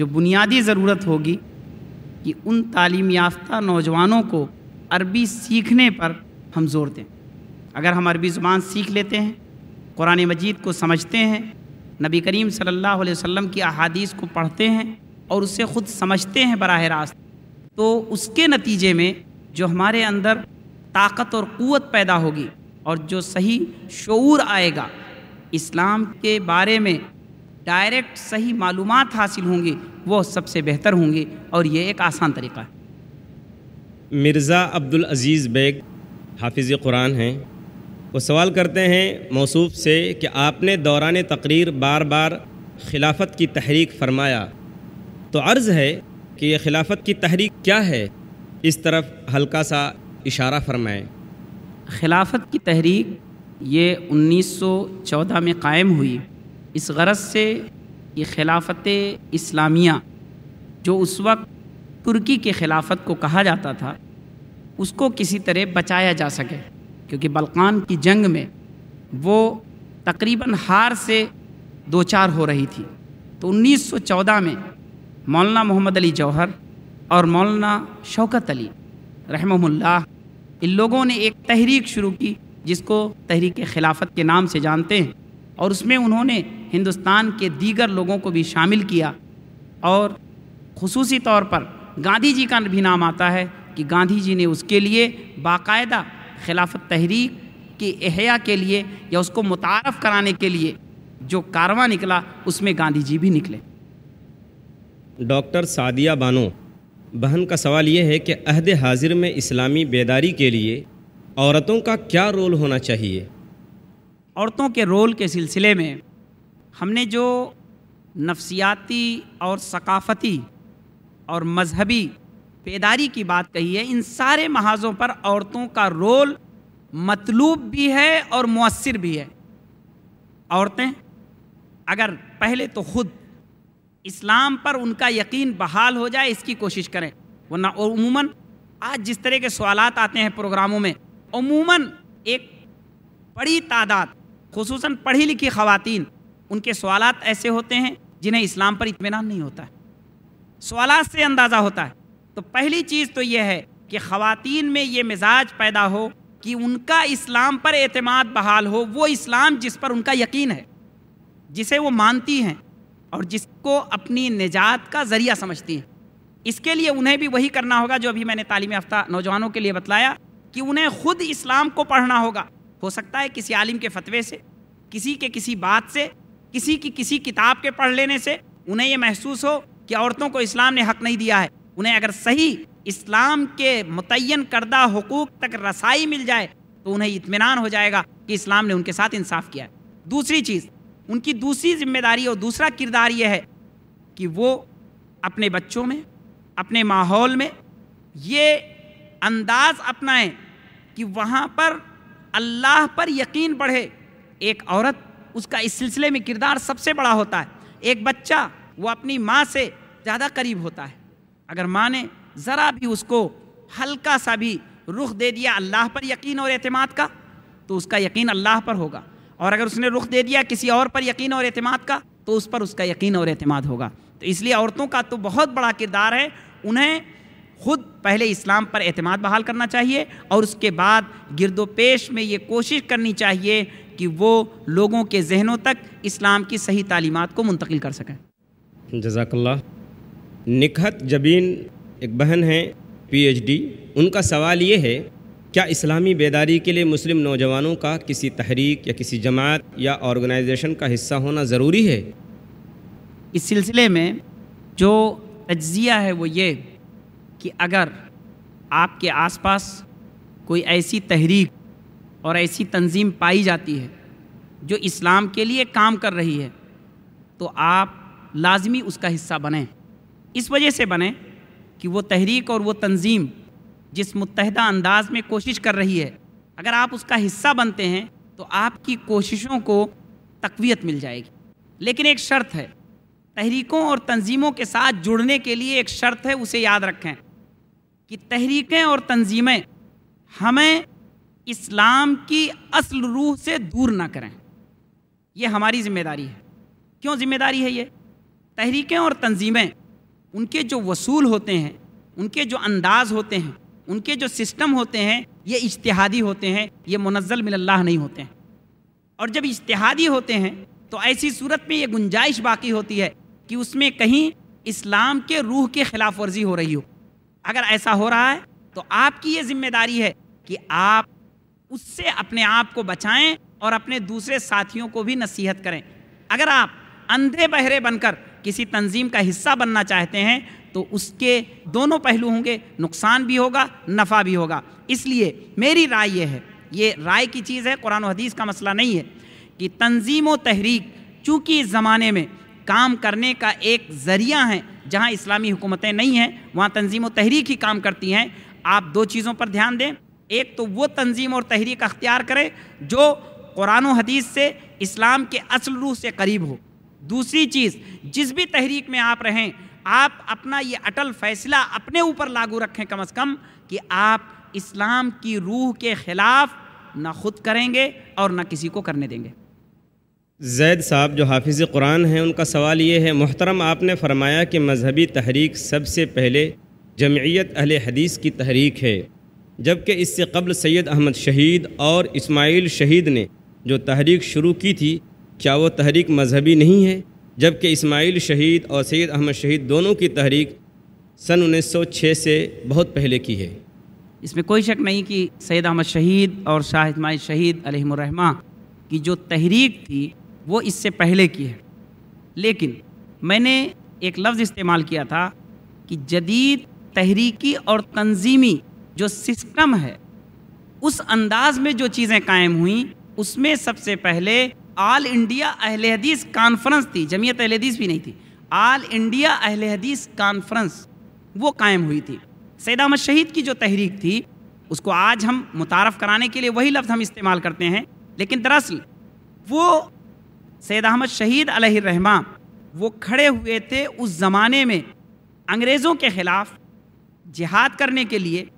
जो बुनियादी ज़रूरत होगी कि उन तालीम याफ्ता नौजवानों को अरबी सीखने पर हम जोर दें अगर हम अरबी ज़ुबान सीख लेते हैं कुरान मजीद को समझते हैं नबी करीम सल्लल्लाहु अलैहि वसल्लम की अहादीस को पढ़ते हैं और उसे ख़ुद समझते हैं बरह रास्त तो उसके नतीजे में जो हमारे अंदर ताकत और क़वत पैदा होगी और जो सही शूर आएगा इस्लाम के बारे में डायरेक्ट सही मालूम हासिल होंगी वो सबसे बेहतर होंगी और ये एक आसान तरीका है मिर्ज़ा अब्दुल अज़ीज़ बेग हाफिज़ कुरान हैं वो सवाल करते हैं मौसूफ से कि आपने दौरान तकरीर बार बार खिलाफत की तहरीक फरमाया तो अर्ज़ है कि यह खिलाफत की तहरीक क्या है इस तरफ हल्का सा इशारा फरमाएं खिलाफत की तहरीक ये 1914 में कायम हुई इस गरज से ये खिलाफत इस्लामिया जो उस वक्त तुर्की के खिलाफत को कहा जाता था उसको किसी तरह बचाया जा सके क्योंकि बलकान की जंग में वो तकरीबन हार से दो चार हो रही थी तो 1914 में मौलाना मोहम्मद अली जौहर और मौलाना शौकत अली रहमहुल्ला इन लोगों ने एक तहरीक शुरू की जिसको तहरीक खिलाफत के नाम से जानते हैं और उसमें उन्होंने हिंदुस्तान के दीगर लोगों को भी शामिल किया और खसूसी तौर पर गांधी जी का भी नाम आता है कि गांधी जी ने उसके लिए बाकायदा खिलाफत तहरीक की अहया के लिए या उसको मुतारफ़ कराने के लिए जो कारवा निकला उसमें गांधी जी भी निकले डॉक्टर सादिया बानो बहन का सवाल ये है कि अहद हाजिर में इस्लामी बेदारी के लिए औरतों का क्या रोल होना चाहिए औरतों के रोल के सिलसिले में हमने जो नफसियाती और सकाफ़ती और मजहबी बेदारी की बात कही है इन सारे महाजों पर औरतों का रोल मतलूब भी है और मौसर भी है औरतें अगर पहले तो ख़ुद इस्लाम पर उनका यकीन बहाल हो जाए इसकी कोशिश करें वरना और उमूमन आज जिस तरह के सवाल आते हैं प्रोग्रामों में उमूमन एक बड़ी तादाद खसूस पढ़ी लिखी खातन उनके सवाल ऐसे होते हैं जिन्हें इस्लाम पर इतमान नहीं होता है सवाल से अंदाज़ा होता है तो पहली चीज़ तो यह है कि ख़वातीन में ये मिजाज पैदा हो कि उनका इस्लाम पर अतमाद बहाल हो वो इस्लाम जिस पर उनका यकीन है जिसे वो मानती हैं और जिसको अपनी निजात का ज़रिया समझती हैं इसके लिए उन्हें भी वही करना होगा जो अभी मैंने तालीम याफ्ता नौजवानों के लिए बतलाया कि उन्हें खुद इस्लाम को पढ़ना होगा हो सकता है किसी आलिम के फतवे से किसी के किसी बात से किसी की किसी किताब के पढ़ लेने से उन्हें यह महसूस हो कि औरतों को इस्लाम ने हक नहीं दिया है उन्हें अगर सही इस्लाम के मुतन करदा हकूक़ तक रसाई मिल जाए तो उन्हें इतमान हो जाएगा कि इस्लाम ने उनके साथ इंसाफ किया है दूसरी चीज़ उनकी दूसरी जिम्मेदारी और दूसरा किरदार यह है कि वो अपने बच्चों में अपने माहौल में ये अंदाज अपनाएं कि वहाँ पर अल्लाह पर यकीन बढ़े एक औरत उसका इस सिलसिले में किरदार सबसे बड़ा होता है एक बच्चा वो अपनी माँ से ज़्यादा करीब होता है अगर माँ ने ज़रा भी उसको हल्का सा भी रुख दे दिया अल्लाह पर यकीन और अतमाद का तो उसका यकीन अल्लाह पर होगा और अगर उसने रुख दे दिया किसी और पर यकीन और अतमाद का तो उस पर उसका यकीन और अतमाद होगा तो इसलिए औरतों का तो बहुत बड़ा किरदार है उन्हें खुद पहले इस्लाम पर अतमाद बहाल करना चाहिए और उसके बाद गिरदोपेश में ये कोशिश करनी चाहिए कि वो लोगों के जहनों तक इस्लाम की सही तालीमत को मुंतकिल कर सकें जजाकल्ला निकहत जबीन एक बहन एच पीएचडी उनका सवाल ये है क्या इस्लामी बेदारी के लिए मुस्लिम नौजवानों का किसी तहरीक या किसी जमात या ऑर्गेनाइजेशन का हिस्सा होना ज़रूरी है इस सिलसिले में जो तजिया है वो ये कि अगर आपके आसपास कोई ऐसी तहरीक और ऐसी तंजीम पाई जाती है जो इस्लाम के लिए काम कर रही है तो आप लाजमी उसका हिस्सा बने इस वजह से बने कि वो तहरीक और वो तंजीम जिस मुतहदा अंदाज में कोशिश कर रही है अगर आप उसका हिस्सा बनते हैं तो आपकी कोशिशों को तकवीत मिल जाएगी लेकिन एक शर्त है तहरीकों और तंजीमों के साथ जुड़ने के लिए एक शर्त है उसे याद रखें कि तहरीकें और तंजीमें हमें इस्लाम की असल रूह से दूर ना करें ये हमारी जिम्मेदारी है क्यों जिम्मेदारी है ये तहरीकें और तंजीमें उनके जो वसूल होते हैं उनके जो अंदाज होते हैं उनके जो सिस्टम होते हैं ये इश्तहादी होते हैं ये मुनजल मिल्ला नहीं होते हैं और जब इश्तहादी होते हैं तो ऐसी सूरत में ये गुंजाइश बाकी होती है कि उसमें कहीं इस्लाम के रूह के खिलाफ वर्जी हो रही हो अगर ऐसा हो रहा है तो आपकी ये जिम्मेदारी है कि आप उससे अपने आप को बचाएं और अपने दूसरे साथियों को भी नसीहत करें अगर आप अंधे बहरे बनकर किसी तंजीम का हिस्सा बनना चाहते हैं तो उसके दोनों पहलू होंगे नुकसान भी होगा नफ़ा भी होगा इसलिए मेरी राय यह है ये राय की चीज़ है कुरान हदीस का मसला नहीं है कि तंजीम व तहरीक चूँकि इस ज़माने में काम करने का एक ज़रिया है जहाँ इस्लामी हुकूमतें नहीं हैं वहाँ तंजीम व तहरीक ही काम करती हैं आप दो चीज़ों पर ध्यान दें एक तो वो तंजीम और तहरीक अख्तियार करें जो कुरान हदीस से इस्लाम के असल रूह से करीब हो दूसरी चीज़ जिस भी तहरीक में आप रहें आप अपना ये अटल फैसला अपने ऊपर लागू रखें कम अज़ कम कि आप इस्लाम की रूह के ख़िलाफ़ ना खुद करेंगे और ना किसी को करने देंगे जैद साहब जो हाफिज़ कुरान हैं उनका सवाल ये है मोहतरम आपने फरमाया कि मजहबी तहरीक सबसे पहले जमयत अहले हदीस की तहरीक है जबकि इससे कबल सैयद अहमद शहीद और इस्माइल शहीद ने जो तहरीक शुरू की थी क्या वो तहरीक मजहबी नहीं है जबकि इस्माइल शहीद और सैद अहमद शहीद दोनों की तहरीक सन उन्नीस सौ छः से बहुत पहले की है इसमें कोई शक नहीं कि सैद अहमद शहीद और शाह इस्माइल शहीद अलहमरमा की जो तहरीक थी वो इससे पहले की है लेकिन मैंने एक लफ्ज़ इस्तेमाल किया था कि जदीद तहरीकी और तंजीमी जो सिस्टम है उस अंदाज में जो चीज़ें कायम हुई उसमें सबसे पहले आल इंडिया अहल हदीस कॉन्फ्रेंस थी जमीयत अहले हदीस भी नहीं थी आल इंडिया अहल हदीस कॉन्फ्रेंस वो कायम हुई थी सैद अहमद शहीद की जो तहरीक थी उसको आज हम मुतारफ़ कराने के लिए वही लफ्ज़ हम इस्तेमाल करते हैं लेकिन दरअसल वो सैद अहमद शहीद रहमा वो खड़े हुए थे उस ज़माने में अंग्रेज़ों के ख़िलाफ़ जिहाद करने के लिए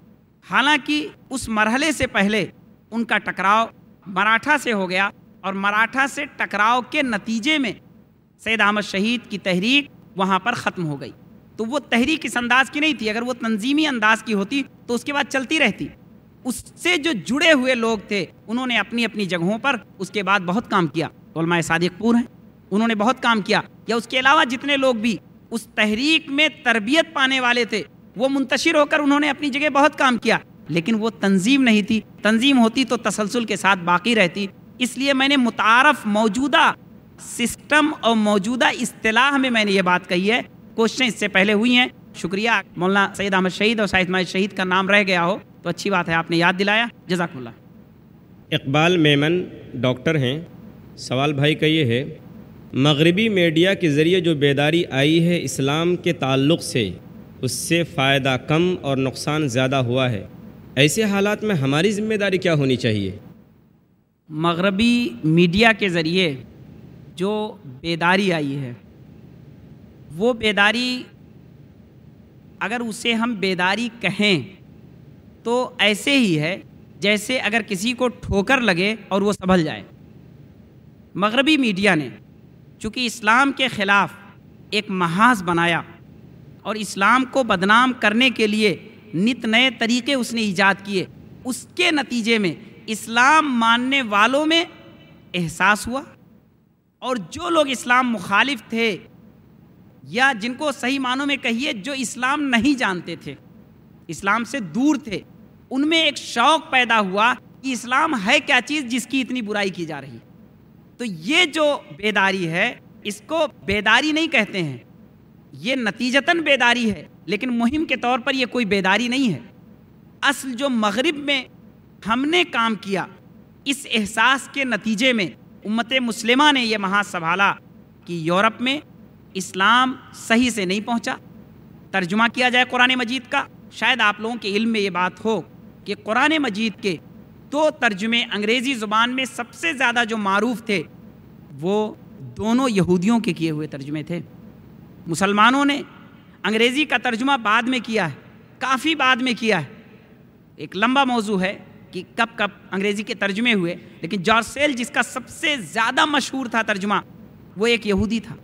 हालांकि उस मरहले से पहले उनका टकराव मराठा से हो गया और मराठा से टकराव के नतीजे में सैद अहमद शहीद की तहरीक वहाँ पर ख़त्म हो गई तो वो तहरीक इस अंदाज की नहीं थी अगर वो तंजीमी अंदाज की होती तो उसके बाद चलती रहती उससे जो जुड़े हुए लोग थे उन्होंने अपनी अपनी जगहों पर उसके बाद बहुत काम किया उलमा सादिकपुर हैं उन्होंने बहुत काम किया या उसके अलावा जितने लोग भी उस तहरीक में तरबियत पाने वाले थे वो मुंतशिर होकर उन्होंने अपनी जगह बहुत काम किया लेकिन वो तंजीम नहीं थी तंजीम होती तो तसलसल के साथ बाकी रहती इसलिए मैंने मुतारफ मौजूदा सिस्टम और मौजूदा इस्तेलाह में मैंने ये बात कही है क्वेश्चन इससे पहले हुई हैं शुक्रिया मौलाना सैद अहमद शहीद और शाहिद माह शहीद का नाम रह गया हो तो अच्छी बात है आपने याद दिलाया जजाकुल्ला इकबाल मेमन डॉक्टर हैं सवाल भाई का ये है मगरबी मीडिया के ज़रिए जो बेदारी आई है इस्लाम के ताल्लुक से उससे फ़ायदा कम और नुकसान ज़्यादा हुआ है ऐसे हालात में हमारी ज़िम्मेदारी क्या होनी चाहिए मगरबी मीडिया के ज़रिए जो बेदारी आई है वो बेदारी अगर उसे हम बेदारी कहें तो ऐसे ही है जैसे अगर किसी को ठोकर लगे और वो संभल जाए मगरबी मीडिया ने चूँकि इस्लाम के ख़िलाफ़ एक महाज बनाया और इस्लाम को बदनाम करने के लिए नित नए तरीके उसने ईजाद किए उसके नतीजे में इस्लाम मानने वालों में एहसास हुआ और जो लोग इस्लाम मुखालिफ थे या जिनको सही मानों में कहिए जो इस्लाम नहीं जानते थे इस्लाम से दूर थे उनमें एक शौक पैदा हुआ कि इस्लाम है क्या चीज़ जिसकी इतनी बुराई की जा रही तो ये जो बेदारी है इसको बेदारी नहीं कहते हैं ये नतीजतन बेदारी है लेकिन मुहिम के तौर पर यह कोई बेदारी नहीं है असल जो मगरब में हमने काम किया इस एहसास के नतीजे में उम्मत मुस्लिमा ने यह संभाला कि यूरोप में इस्लाम सही से नहीं पहुंचा तर्जुमा किया जाए कुरान मजीद का शायद आप लोगों के इल्म में ये बात हो कि कुरान मजीद के दो तर्जुमे अंग्रेज़ी ज़ुबान में सबसे ज़्यादा जो मरूफ थे वो दोनों यहूदियों के किए हुए तर्जुमे थे मुसलमानों ने अंग्रेज़ी का तर्जुमा बाद में किया है काफ़ी बाद में किया है एक लंबा मौजू है कि कब कब अंग्रेज़ी के तर्जुमे हुए लेकिन जॉर्ज सेल जिसका सबसे ज़्यादा मशहूर था तर्जुमा वो एक यहूदी था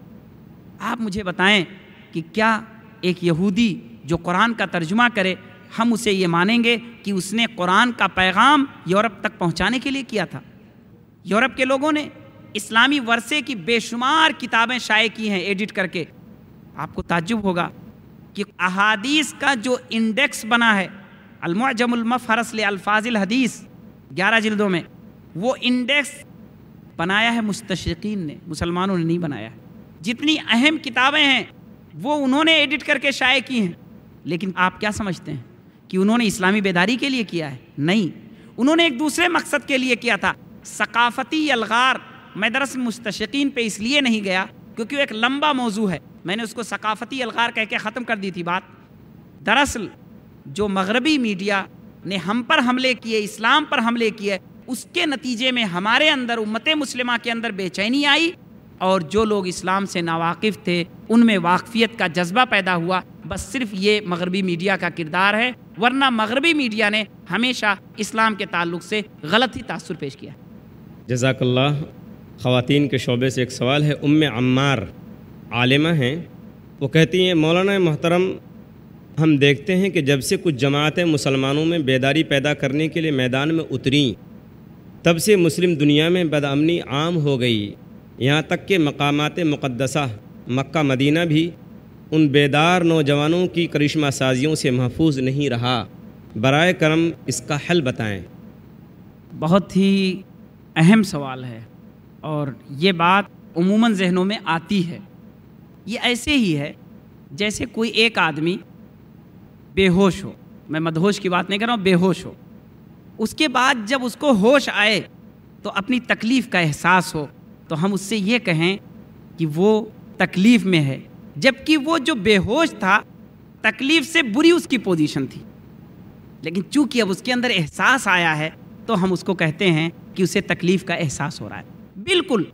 आप मुझे बताएं कि क्या एक यहूदी जो कुरान का तर्जुमा करे हम उसे ये मानेंगे कि उसने कुरान का पैगाम यूरोप तक पहुंचाने के लिए किया था यूरोप के लोगों ने इस्लामी वर्षे की बेशुमार किताबें शाये की हैं एडिट करके आपको ताज्जुब होगा कि अहादीस का जो इंडेक्स बना है अलमजमफ़रस अल्फाजिल हदीस ग्यारह जिल्दों में वो इंडेक्स बनाया है मुस्तशरकिन ने मुसलमानों ने नहीं बनाया जितनी अहम किताबें हैं वो उन्होंने एडिट करके शाये की हैं लेकिन आप क्या समझते हैं कि उन्होंने इस्लामी बेदारी के लिए किया है नहीं उन्होंने एक दूसरे मकसद के लिए किया था सकाफ़ती अलगार मैं दरअसल मुस्तशकिन पे इसलिए नहीं गया क्योंकि वो एक लंबा मौजू है मैंने उसको सकाफ़ती अलगार कह के ख़त्म कर दी थी बात दरअसल जो मगरबी मीडिया ने हम पर हमले किए इस्लाम पर हमले किए उसके नतीजे में हमारे अंदर उम्मत मुस्लिमा के अंदर बेचैनी आई और जो लोग इस्लाम से नावाकिफ़ थे उनमें वाकफियत का जज्बा पैदा हुआ बस सिर्फ ये मगरबी मीडिया का किरदार है वरना मगरबी मीडिया ने हमेशा इस्लाम के ताल्लुक से गलत ही तासर पेश किया जजाकल्ला ख़वातीन के शोबे से एक सवाल है उम अम्मार आलिमा हैं वो कहती हैं मौलाना मोहतरम हम देखते हैं कि जब से कुछ जमातें मुसलमानों में बेदारी पैदा करने के लिए मैदान में उतरी तब से मुस्लिम दुनिया में बदअमनी आम हो गई यहाँ तक के मकामात मुक़दसा मक्का मदीना भी उन बेदार नौजवानों की करिश्मा साजियों से महफूज नहीं रहा बर करम इसका हल बताएं बहुत ही अहम सवाल है और ये बात उमूमन जहनों में आती है ये ऐसे ही है जैसे कोई एक आदमी बेहोश हो मैं मदहोश की बात नहीं कर रहा हूँ बेहोश हो उसके बाद जब उसको होश आए तो अपनी तकलीफ़ का एहसास हो तो हम उससे ये कहें कि वो तकलीफ़ में है जबकि वो जो बेहोश था तकलीफ़ से बुरी उसकी पोजीशन थी लेकिन चूंकि अब उसके अंदर एहसास आया है तो हम उसको कहते हैं कि उसे तकलीफ़ का एहसास हो रहा है बिल्कुल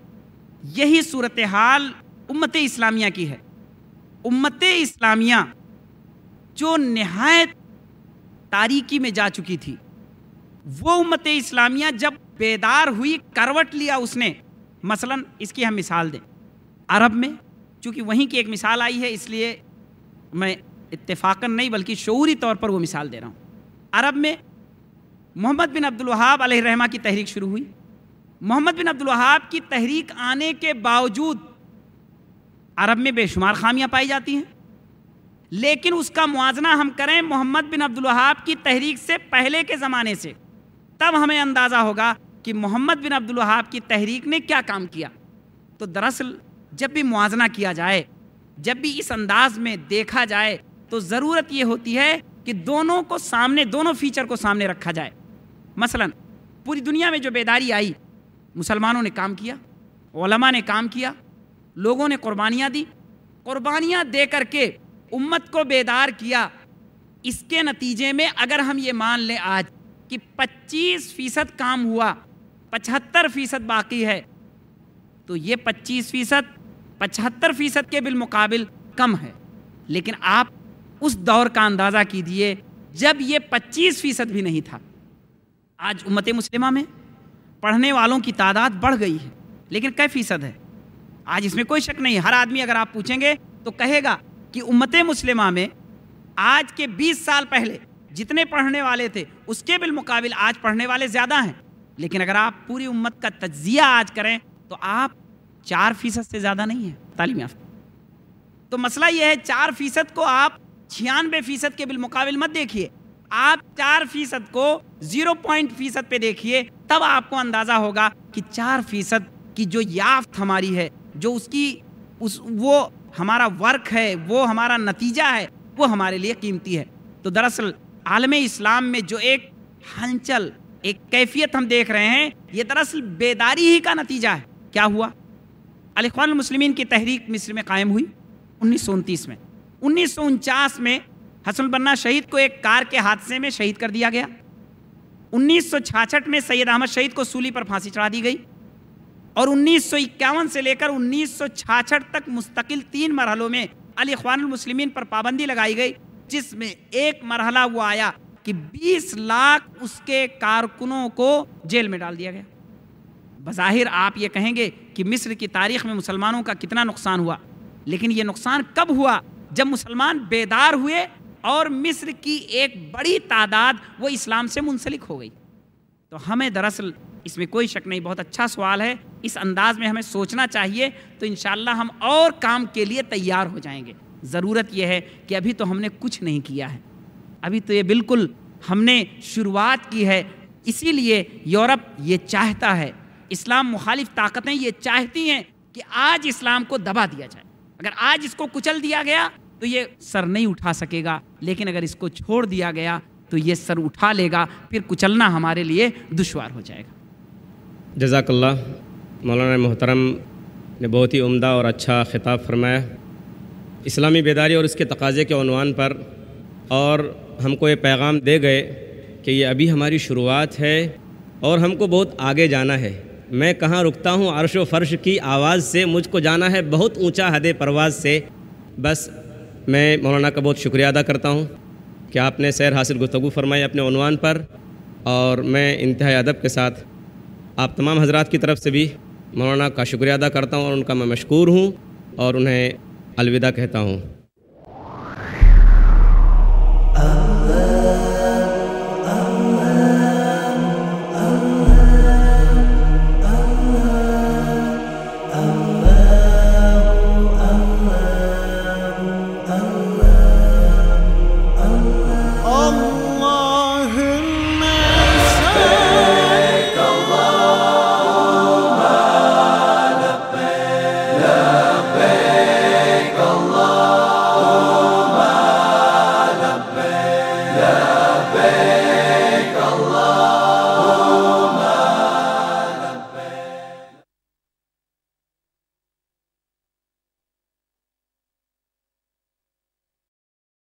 यही सूरत हाल उम्मत इस्लामिया की है उम्मत इस्लामिया जो नहायत तारीकी में जा चुकी थी वो उम्मत इस्लामिया जब बेदार हुई करवट लिया उसने मसलन इसकी हम मिसाल दें अरब में चूँकि वहीं की एक मिसाल आई है इसलिए मैं इतफाक़न नहीं बल्कि शौरी तौर पर वो मिसाल दे रहा हूँ अरब में मोहम्मद बिन अब्दुल वहाब रहमा की तहरीक शुरू हुई मोहम्मद बिन अब्दुल वहाब की तहरीक आने के बावजूद अरब में बेशुमार खामियां पाई जाती हैं लेकिन उसका मुआजना हम करें मोहम्मद बिन अब्दुलहाब की तहरीक से पहले के ज़माने से तब हमें अंदाज़ा होगा कि मोहम्मद बिन अब्दुलहाब की तहरीक ने क्या काम किया तो दरअसल जब भी मुआजना किया जाए जब भी इस अंदाज में देखा जाए तो ज़रूरत ये होती है कि दोनों को सामने दोनों फीचर को सामने रखा जाए मसलन पूरी दुनिया में जो बेदारी आई मुसलमानों ने काम किया ओलमा ने काम किया लोगों ने कुर्बानियाँ दी कुर्बानियाँ दे करके उम्मत को बेदार किया इसके नतीजे में अगर हम ये मान लें आज कि 25 फीसद काम हुआ 75 फीसद बाकी है तो ये 25 फीसद पचहत्तर फीसद के बिलमुकाबिल कम है लेकिन आप उस दौर का अंदाज़ा कीजिए जब ये 25 फीसद भी नहीं था आज उम्मत मुस्लिमा में पढ़ने वालों की तादाद बढ़ गई है लेकिन कई फीसद है आज इसमें कोई शक नहीं हर आदमी अगर आप पूछेंगे तो कहेगा कि उम्मत मुस्लिमा में आज के 20 साल पहले जितने पढ़ने वाले थे उसके बिलमुकाबिल आज पढ़ने वाले ज़्यादा हैं लेकिन अगर आप पूरी उम्मत का तजिया आज करें तो आप चार फीसद से ज़्यादा नहीं हैं तालीम याफ्त तो मसला यह है चार फीसद को आप छियानवे फीसद के बिलमुकाबिल मत देखिए आप चार फीसद को जीरो पॉइंट फीसद पे देखिए तब आपको अंदाज़ा होगा कि चार फीसद की जो याफ्त हमारी है जो उसकी उस वो हमारा वर्क है वो हमारा नतीजा है वो हमारे लिए कीमती है तो दरअसल आलम इस्लाम में जो एक हलचल एक कैफियत हम देख रहे हैं ये दरअसल बेदारी ही का नतीजा है क्या हुआ अलखान मुस्लिमीन की तहरीक मिस्र में कायम हुई उन्नीस में उन्नीस में हसन बन्ना शहीद को एक कार के हादसे में शहीद कर दिया गया उन्नीस में सैयद अहमद शहीद को सूली पर फांसी चढ़ा दी गई और उन्नीस से लेकर उन्नीस तक मुस्तकिल तीन मरहलों में अली मुस्लिमीन पर पाबंदी लगाई गई जिसमें एक मरहला वो आया कि 20 लाख उसके कारकुनों को जेल में डाल दिया गया बज़ाहिर आप ये कहेंगे कि मिस्र की तारीख में मुसलमानों का कितना नुकसान हुआ लेकिन ये नुकसान कब हुआ जब मुसलमान बेदार हुए और मिस्र की एक बड़ी तादाद वो इस्लाम से मुंसलिक हो गई तो हमें दरअसल इसमें कोई शक नहीं बहुत अच्छा सवाल है इस अंदाज में हमें सोचना चाहिए तो इन हम और काम के लिए तैयार हो जाएंगे ज़रूरत यह है कि अभी तो हमने कुछ नहीं किया है अभी तो ये बिल्कुल हमने शुरुआत की है इसीलिए यूरोप ये चाहता है इस्लाम मुखालिफ ताकतें ये चाहती हैं कि आज इस्लाम को दबा दिया जाए अगर आज इसको कुचल दिया गया तो ये सर नहीं उठा सकेगा लेकिन अगर इसको छोड़ दिया गया तो ये सर उठा लेगा फिर कुचलना हमारे लिए दुशवार हो जाएगा जजाकल्ला मौलाना मोहतरम ने बहुत ही उम्दा और अच्छा ख़िताब फरमाया इस्लामी बेदारी और इसके तकाजे के अनवान पर और हमको ये पैगाम दे गए कि ये अभी हमारी शुरुआत है और हमको बहुत आगे जाना है मैं कहाँ रुकता हूँ अरश फ़र्श की आवाज़ से मुझको जाना है बहुत ऊंचा हद परवाज से बस मैं मौलाना का बहुत शुक्रिया अदा करता हूँ कि आपने सैर हासिल गुफ्तु फरमाई अपने अनवान पर और मैं इंतहा अदब के साथ आप तमाम हजरात की तरफ से भी मौलाना का शुक्रिया अदा करता हूँ और उनका मैं मशहूर हूँ और उन्हें अलविदा कहता हूँ